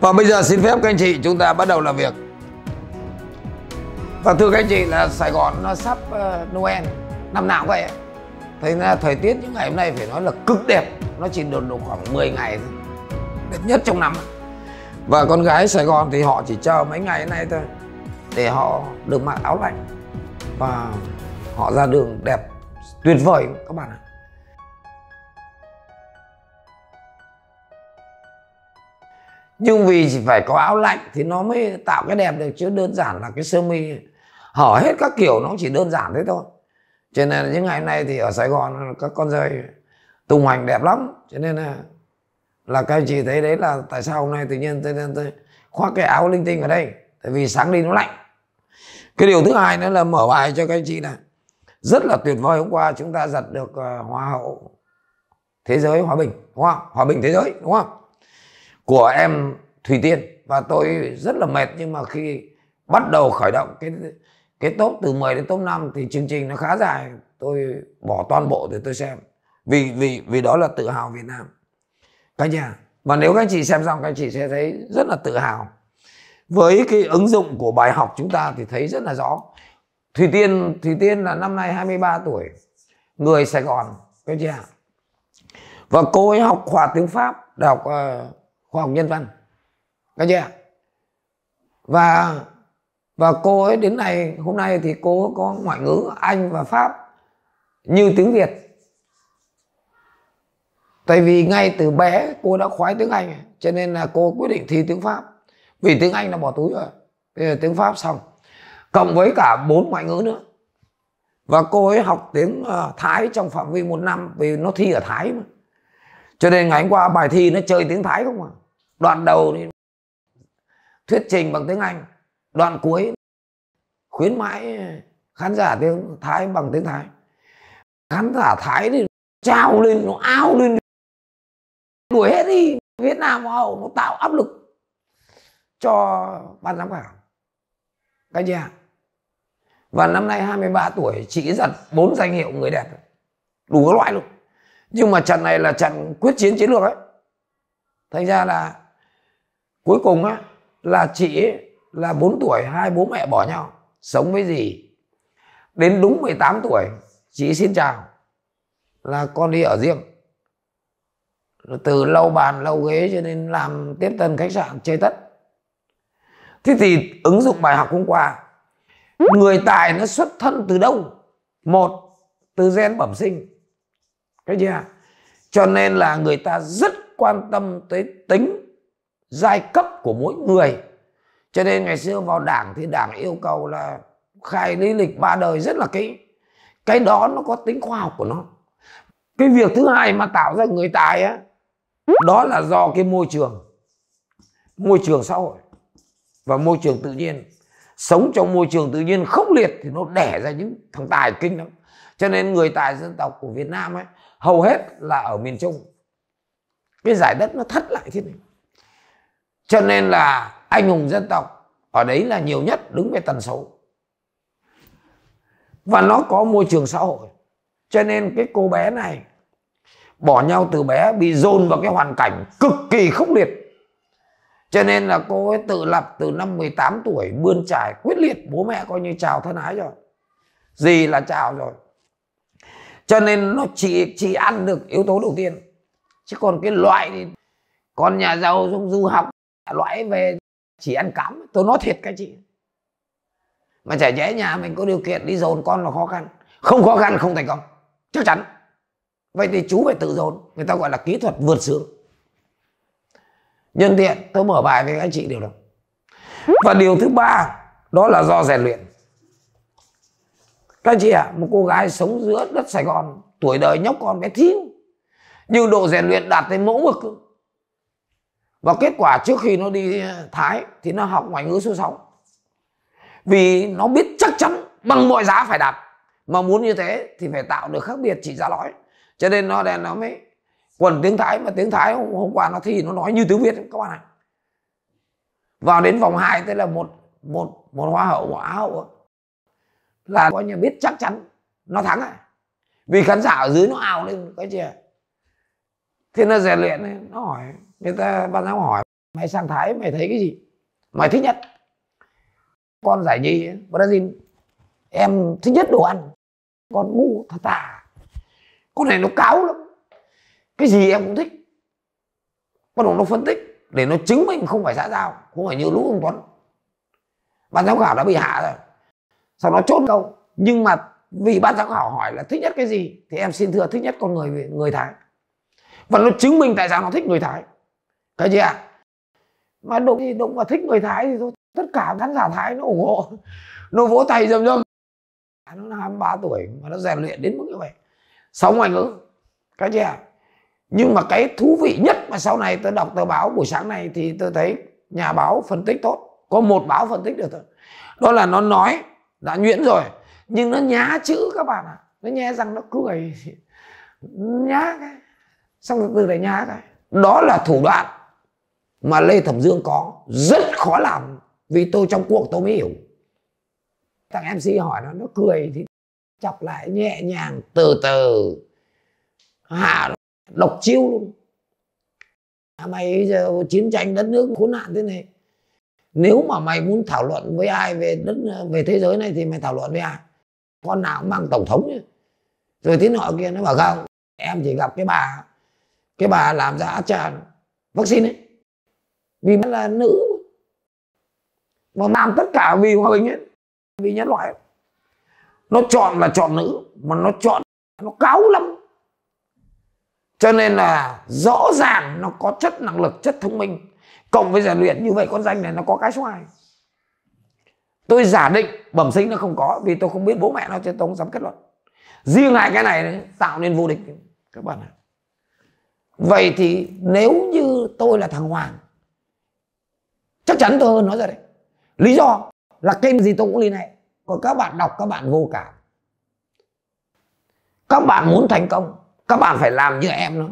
Và bây giờ xin phép các anh chị chúng ta bắt đầu làm việc Và vâng, thưa các anh chị là Sài Gòn nó sắp ờ, Noel Năm nào vậy Thế là thời tiết những ngày hôm nay phải nói là cực đẹp Nó chỉ đồn độ khoảng 10 ngày thôi Đẹp nhất trong năm Và con gái Sài Gòn thì họ chỉ chờ mấy ngày nay thôi Để họ được mặc áo lạnh Và họ ra đường đẹp tuyệt vời các bạn ạ nhưng vì chỉ phải có áo lạnh thì nó mới tạo cái đẹp được chứ đơn giản là cái sơ mi hở hết các kiểu nó chỉ đơn giản thế thôi cho nên là những ngày nay thì ở sài gòn các con rơi tung hoành đẹp lắm cho nên là là các anh chị thấy đấy là tại sao hôm nay tự nhiên tôi, tôi, tôi khoác cái áo linh tinh ở đây tại vì sáng đi nó lạnh cái điều thứ hai nữa là mở bài cho các anh chị này rất là tuyệt vời hôm qua chúng ta giật được ờ, hoa hậu thế giới hòa bình đúng không hòa bình thế giới đúng không của em Thủy Tiên và tôi rất là mệt nhưng mà khi bắt đầu khởi động cái cái top từ 10 đến top 5 thì chương trình nó khá dài tôi bỏ toàn bộ để tôi xem vì vì vì đó là tự hào Việt Nam các nhà và nếu các anh chị xem xong các anh chị sẽ thấy rất là tự hào với cái ứng dụng của bài học chúng ta thì thấy rất là rõ Thủy Tiên Thủy Tiên là năm nay 23 tuổi người Sài Gòn các anh chị ạ và cô ấy học khóa tiếng Pháp đọc uh, ờ, khoa học nhân văn nghe chưa và và cô ấy đến này hôm nay thì cô có ngoại ngữ anh và pháp như tiếng việt tại vì ngay từ bé cô đã khoái tiếng anh cho nên là cô quyết định thi tiếng pháp vì tiếng anh là bỏ túi rồi bây giờ tiếng pháp xong cộng với cả bốn ngoại ngữ nữa và cô ấy học tiếng ờ, thái trong phạm vi một năm vì nó thi ở thái mà cho nên ngày hôm qua bài thi nó chơi tiếng thái không à đoạn đầu thì thuyết trình bằng tiếng anh đoạn cuối khuyến mãi khán giả tiếng thái bằng tiếng thái khán giả thái thì trao lên nó ao lên đuổi hết đi việt nam hậu nó tạo áp lực cho ban giám khảo các chị ạ và năm nay 23 tuổi chị giật bốn danh hiệu người đẹp đủ các loại luôn nhưng mà trận này là trận quyết chiến chiến lược ấy thành ra là cuối cùng á là chị ấy, là 4 tuổi hai bố mẹ bỏ nhau sống với gì đến đúng 18 tuổi chị xin chào là con đi ở riêng từ lâu bàn lâu ghế cho nên làm tiếp tân khách sạn chơi tất thế thì ứng dụng bài học hôm qua người tài nó xuất thân từ đâu một từ gen bẩm sinh thấy chưa cho nên là người ta rất quan tâm tới tính giai cấp của mỗi người cho nên ngày xưa vào đảng thì đảng yêu cầu là khai lý lịch ba đời rất là kỹ cái đó nó có tính khoa học của nó cái việc thứ hai mà tạo ra người tài á đó là do cái môi trường môi trường xã hội và môi trường tự nhiên sống trong môi trường tự nhiên khốc liệt thì nó đẻ ra những thằng tài kinh lắm cho nên người tài dân tộc của việt nam ấy hầu hết là ở miền Trung cái giải đất nó thất lại thế này cho nên là anh hùng dân tộc ở đấy là nhiều nhất đứng về tần số và nó có môi trường xã hội cho nên cái cô bé này bỏ nhau từ bé bị dồn vào cái hoàn cảnh cực kỳ khốc liệt cho nên là cô ấy tự lập từ năm 18 tuổi bươn trải quyết liệt bố mẹ coi như chào thân ái rồi gì là chào rồi cho nên nó chỉ chỉ ăn được yếu tố đầu tiên chứ còn cái loại thì con nhà giàu xuống du học loại về chỉ ăn cắm tôi nói thiệt các chị mà trẻ trẻ nhà mình có điều kiện đi dồn con là khó khăn không khó khăn không thành công chắc chắn vậy thì chú phải tự dồn người ta gọi là kỹ thuật vượt sướng nhân tiện tôi mở bài với các anh chị điều đó và điều thứ ba đó là do rèn luyện các chị ạ, à, một cô gái sống giữa đất Sài Gòn, tuổi đời nhóc con bé thiếu, nhưng độ rèn luyện đạt tới mẫu mực. Và kết quả trước khi nó đi ờ, Thái thì nó học ngoại ngữ số 6. Vì nó biết chắc chắn bằng mọi giá phải đạt. Mà muốn như thế thì phải tạo được khác biệt chỉ ra lõi. Cho nên nó đèn nó mới quần tiếng Thái mà tiếng Thái hôm, hôm qua nó thi nó nói như tiếng Việt các bạn ạ. Vào đến vòng 2 tức là một một một hoa hậu một á hậu là coi như biết chắc chắn nó thắng à vì khán giả ở dưới nó ào lên cái gì thế nó rèn luyện ấy, nó hỏi người ta ban giám hỏi mày sang thái mày thấy cái gì mày thích nhất con giải nhì brazil em thích nhất đồ ăn con ngu thật tà con này nó cáo lắm cái gì em cũng thích bắt đầu nó phân tích để nó chứng minh không phải xã giao không phải như lũ ông tuấn ban giám khảo đã bị hạ rồi sau đó chốt đâu nhưng mà vì ban giám khảo hỏi là thích nhất cái gì thì em xin thưa thích nhất con người người thái và nó chứng minh tại sao nó thích người thái cái gì ạ à? mà đụng thì đụng mà thích người thái thì thôi tất cả khán giả thái nó ủng hộ nó vỗ tay rầm rầm nó 23 tuổi mà nó rèn luyện đến mức như vậy sống ngoại ngữ cái gì à? nhưng mà cái thú vị nhất mà sau này tôi đọc tờ báo buổi sáng này thì tôi thấy nhà báo phân tích tốt có một báo phân tích được thôi đó là nó nói đã nhuyễn rồi nhưng nó nhá chữ các bạn ạ à. nó nhé rằng nó cười nhá cái xong từ từ lại nhá cái đó là thủ đoạn mà lê thẩm dương có rất khó làm vì tôi trong cuộc tôi mới hiểu thằng mc hỏi nó nó cười thì chọc lại nhẹ nhàng từ từ hạ độc chiêu luôn mày giờ chiến tranh đất nước khốn nạn thế này nếu mà mày muốn thảo luận với ai về đất về thế giới này thì mày thảo luận với ai con nào cũng mang tổng thống chứ rồi thế nọ kia nó bảo không em chỉ gặp cái bà cái bà làm ra ASEAN vaccine ấy vì nó là nữ mà làm tất cả vì hòa bình ấy vì nhân loại nó chọn là chọn nữ mà nó chọn nó cáo lắm cho nên là rõ ràng nó có chất năng lực chất thông minh cộng với rèn luyện như vậy con danh này nó có cái xoài tôi giả định bẩm sinh nó không có vì tôi không biết bố mẹ nó chứ tôi không dám kết luận riêng lại cái này đấy, tạo nên vô địch các bạn ạ vậy thì nếu như tôi là thằng hoàng chắc chắn tôi hơn nó rồi đấy lý do là kênh gì tôi cũng liên hệ còn các bạn đọc các bạn vô cảm các bạn muốn thành công các bạn phải làm như em nó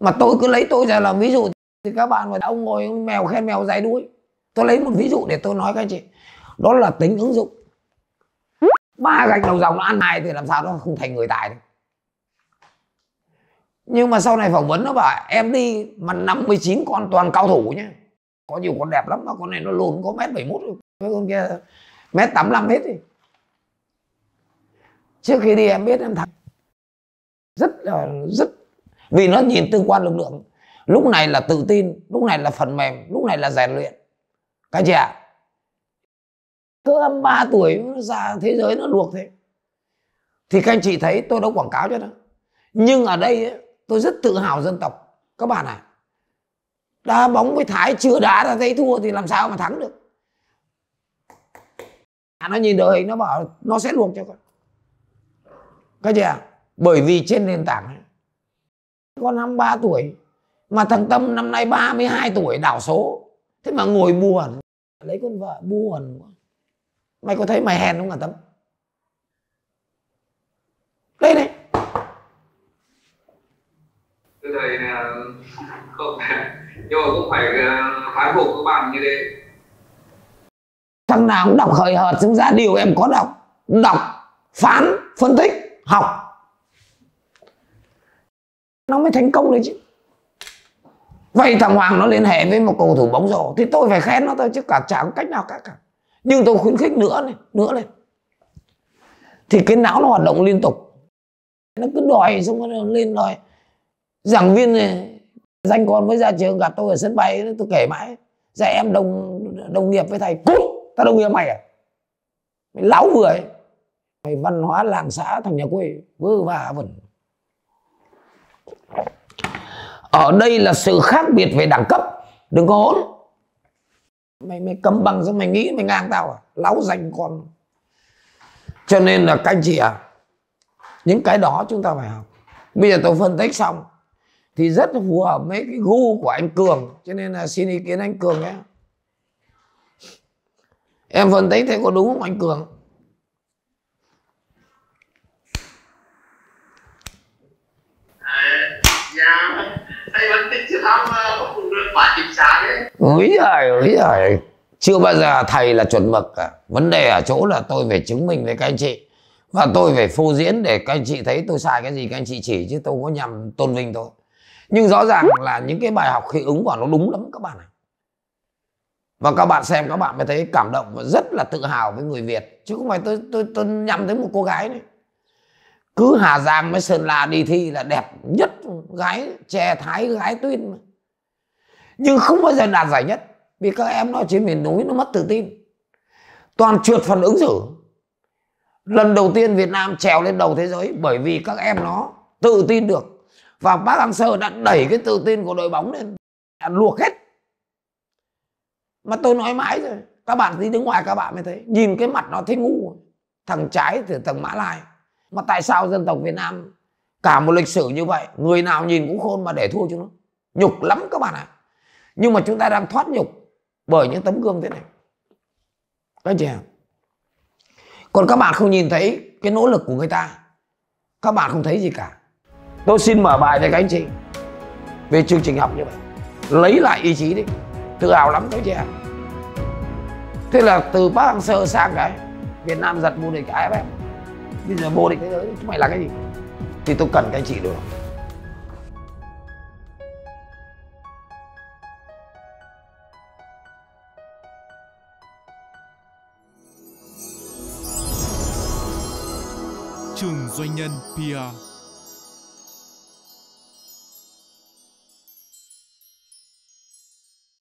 mà tôi cứ lấy tôi ra làm ví dụ thì các bạn mà ông ngồi mèo khen mèo dài đuôi tôi lấy một ví dụ để tôi nói các anh chị đó là tính ứng dụng ba gạch đầu dòng nó ăn hai thì làm sao nó không thành người tài được nhưng mà sau này phỏng vấn nó bảo em đi mà 59 con toàn cao thủ nhá có nhiều con đẹp lắm mà con này nó lùn có mét 71 với con kia mét 85 hết đi trước khi đi em biết em thật rất là rất vì nó nhìn tương quan lực lượng lúc này là tự tin lúc này là phần mềm lúc này là rèn luyện các chị ạ à? cỡ tuổi nó ra thế giới nó luộc thế thì các anh chị thấy tôi đâu quảng cáo cho đâu nhưng ở đây ấy, tôi rất tự hào dân tộc các bạn ạ à, đá bóng với thái chưa đá ra thấy thua thì làm sao mà thắng được à, nó nhìn đội hình nó bảo nó sẽ luộc cho con các chị ạ à? bởi vì trên nền tảng ấy, con 23 tuổi mà thằng tâm năm nay 32 tuổi đảo số thế mà ngồi buồn lấy con vợ buồn quá mày có thấy mày hèn không hả tâm đây này thưa thầy à, không nhưng mà cũng phải à, phán phục các bạn như thế thằng nào cũng đọc hời hợt chúng ra điều em có đọc đọc phán phân tích học nó mới thành công đấy chứ vậy thằng hoàng nó liên hệ với một cầu thủ bóng rổ thì tôi phải khen nó thôi chứ cả chả cách nào khác cả nhưng tôi khuyến khích nữa này nữa lên thì cái não nó hoạt động liên tục nó cứ đòi xong nó lên đòi giảng viên này danh con mới ra trường gặp tôi ở sân bay tôi kể mãi dạ em đồng đồng nghiệp với thầy cút ta đồng nghiệp mày à mày láo vừa ấy mày văn hóa làng xã thằng nhà quê vơ vả vẩn ở đây là sự khác biệt về đẳng cấp đừng có hỗn mày mày cầm bằng sao mày nghĩ mày ngang tao à láo danh con cho nên là các anh chị à những cái đó chúng ta phải học bây giờ tôi phân tích xong thì rất phù hợp với cái gu của anh cường cho nên là xin ý kiến anh cường nhé em phân tích thế có đúng không anh cường vẫn tính sự thăm được quá chính xác đấy úi giời úi giời chưa bao giờ thầy là chuẩn mực cả vấn đề ở chỗ là tôi phải chứng minh với các anh chị và tôi phải phô diễn để các anh chị thấy tôi sai cái gì các anh chị chỉ chứ tôi có nhằm tôn vinh thôi nhưng rõ ràng là những cái bài học khi ứng vào nó đúng lắm các bạn ạ và các bạn xem các bạn mới thấy cảm động và rất là tự hào với người việt chứ không phải tôi tôi tôi nhằm tới một cô gái này cứ Hà Giang với Sơn La đi thi là đẹp nhất gái trẻ thái gái tuyên mà. nhưng không bao giờ đạt giải nhất vì các em nó trên miền núi nó mất tự tin toàn trượt phần ứng xử lần đầu tiên Việt Nam trèo lên đầu thế giới bởi vì các em nó tự tin được và bác Hằng Sơ đã đẩy cái tự tin của đội bóng lên đã luộc hết mà tôi nói mãi rồi các bạn đi đứng ngoài các bạn mới thấy nhìn cái mặt nó thấy ngu thằng trái từ thằng mã lai mà tại sao dân tộc Việt Nam cả một lịch sử như vậy người nào nhìn cũng khôn mà để thua chúng nó nhục lắm các bạn ạ nhưng mà chúng ta đang thoát nhục bởi những tấm gương thế này các chị còn các bạn không nhìn thấy cái nỗ lực của người ta các bạn không thấy gì cả tôi xin mở bài này các anh chị về chương trình học như vậy lấy lại ý chí đi tự hào lắm các chị thế là từ bác hằng sơ sang cái việt nam giật vô địch cái em bây giờ vô định thế giới chúng mày là cái gì thì tôi cần cái chị được Trường Doanh nhân PR